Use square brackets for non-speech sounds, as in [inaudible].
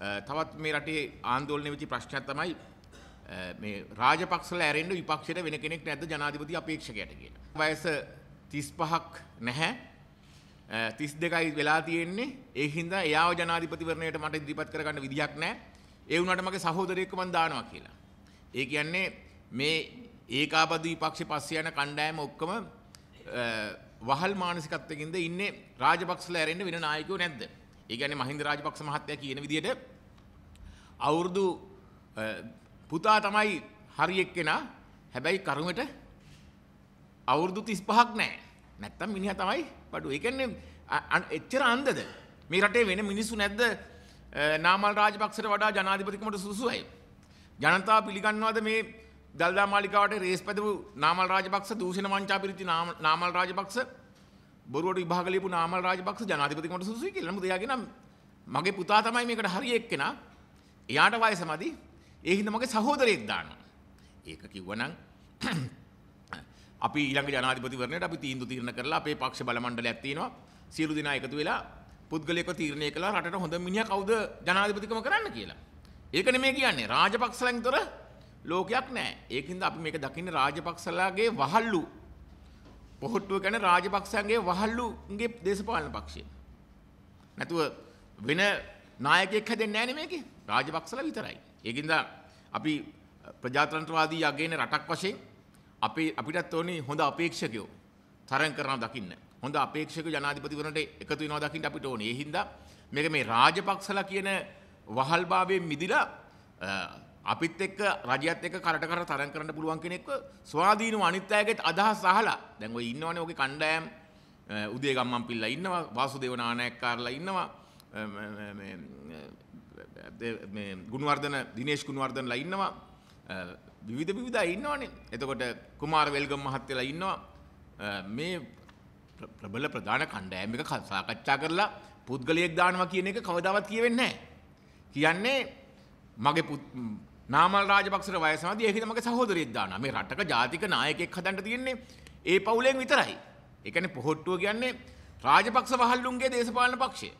තවත් මේ රටේ ආන්දෝලනය වෙච්ච ප්‍රශ්නයක් තමයි මේ රාජපක්ෂල ඇරෙන්න විපක්ෂයට වෙන කෙනෙක් නැද්ද ජනාධිපති අපේක්ෂකයට කියලා. වයස 35ක් නැහැ. 32යි වෙලා තියෙන්නේ. ඒ හින්දා එයාව ජනාධිපතිවරණයට මට ඉදිරිපත් කරගන්න විදියක් නැහැ. ඒ වුණාට මගේ සහෝදරයෙක්ව මම දානවා කියලා. ඒ කියන්නේ මේ ඒකාබද්ධ විපක්ෂ පස්සේ යන කණ්ඩායම ඔක්කොම වහල් මානසිකත්වයකින්ද ඉන්නේ රාජපක්ෂලා ඇරෙන්න වෙන නායකයෝ නැද්ද? ඒ කියන්නේ මහින්ද රාජපක්ෂ මහත්තයා කියන විදිහට අවුරුදු පුතා තමයි හරි එක්කෙනා හැබැයි කරුමට අවුරුදු 35ක් නැහැ. නැත්තම් මිනිහා තමයි බඩු. ඒ කියන්නේ එච්චර අන්දද මේ රටේ වෙන මිනිස්සු නැද්ද නාමල් රාජපක්ෂට වඩා ජනාධිපතිකමට සුසුසු අය? ජනතාව පිළිගන්නවද මේ දල්දා මාලිකාවට රේස් පැදපු නාමල් රාජපක්ෂ දූෂණ වංචා පිරිති නාමල් රාජපක්ෂ බොරුවට විභාග ලියපු නාමල් රාජපක්ෂ ජනාධිපතිකමට සුදුසුයි කියලා. නමුත් එයාගේ නම් මගේ පුතා තමයි මේකට හරි එක්කෙනා. එයාට වයස මදි. ඒ හින්දා මගේ සහෝදරයෙක් දානවා. ඒක කිව්වනම් [clears throat] අපි ඊළඟ ජනාධිපතිවරණයට අපි තීන්දුව තීරණ කරලා අපේ පක්ෂ බල මණ්ඩලයක් තියෙනවා. සියලු දෙනා එකතු වෙලා පුද්ගලයෙක්ව තීරණය කළා රටට හොඳ මිනිහා කවුද ජනාධිපතිකම කරන්න කියලා. ඒක නෙමෙයි කියන්නේ. රාජපක්ෂලෙන්තර ලෝකයක් නැහැ. ඒකින්ද අපි මේක දකින්නේ රාජපක්ෂලාගේ වහල්ලු පොහොට්ටුව ගැන රාජපක්ෂයන්ගේ වහල්ලුන්ගේ දේශපාලන පක්ෂය. නැතුව වෙන නායකයෙක් හැදෙන්නේ නැහැ මේකේ. රාජපක්ෂලා විතරයි. ඒකින්ද අපි ප්‍රජාතන්ත්‍රවාදී යගේන රටක් වශයෙන් අපි අපිටත් ඕනේ හොඳ අපේක්ෂකයෝ තරඟ කරනවා දකින්න. හොඳ අපේක්ෂකයෝ ජනාධිපතිවරණයට එකතු වෙනවා දකින්න අපිට ඕනේ. ඒ හින්දා මේක මේ රාජපක්ෂලා කියන වහල්භාවයෙන් මිදිලා අපිත් එක්ක රජයත් එක්ක කරට කර තරම් කරන්න පුළුවන් කෙනෙක්ව ස්වාධීනව අනිත් අයගෙත් අදහස් අහලා දැන් ඔය ඉන්නවනේ ඔගේ කණ්ඩායම් උදේ ගම්මන් පිල්ලා ඉන්නවා වාසුදේව නානායක්කාරලා ඉන්නවා මේ ගුණවර්ධන දිනේශ් ගුණවර්ධනලා ඉන්නවා විවිධ විවිධ ඉන්නවනේ එතකොට කුමාර වෙල්ගම් මහත්තයලා ඉන්නවා මේ ප්‍රබල ප්‍රධාන කණ්ඩායම් එක සාකච්ඡා කරලා පුද්ගලයෙක් දානවා කියන එක කවදාවත් කියවෙන්නේ නැහැ. කියන්නේ මගේ නාමල් රාජපක්ෂට වයස මදි ඒක මගේ සහෝදරයෙක් දානවා. මේ රටක ජාතික නායකයෙක් හදන්න තියෙන්නේ ඒ පවුලෙන් විතරයි. ඒ කියන්නේ පොහොට්ටුව කියන්නේ රාජපක්ෂ වහල්ලුන්ගේ දේශපාලන පක්ෂය.